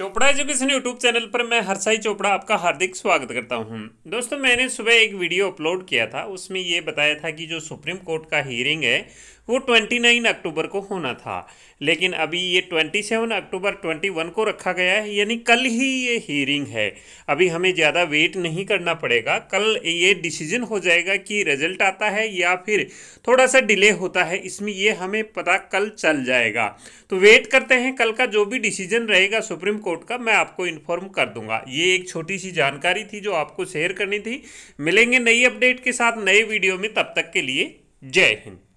Chopra education YouTube channel पर मैं हरसाई चोपड़ा आपका हार्दिक स्वागत करता हूं। दोस्तों मैंने सुबह एक वीडियो अपलोड किया था उसमें ये बताया था कि जो सुप्रीम कोर्ट का हियरिंग है वो 29 अक्टूबर को होना था लेकिन अभी ये 27 अक्टूबर 21 को रखा गया है यानी कल ही ये हियरिंग है अभी हमें ज़्यादा वेट नहीं करना पड़ेगा कल ये डिसीजन हो जाएगा कि रिजल्ट आता है या फिर थोड़ा सा डिले होता है इसमें ये हमें पता कल चल जाएगा तो वेट करते हैं कल का जो भी डिसीजन रहेगा सुप्रीम कोर्ट का मैं आपको इन्फॉर्म कर दूंगा ये एक छोटी सी जानकारी थी जो आपको शेयर करनी थी मिलेंगे नई अपडेट के साथ नए वीडियो में तब तक के लिए जय हिंद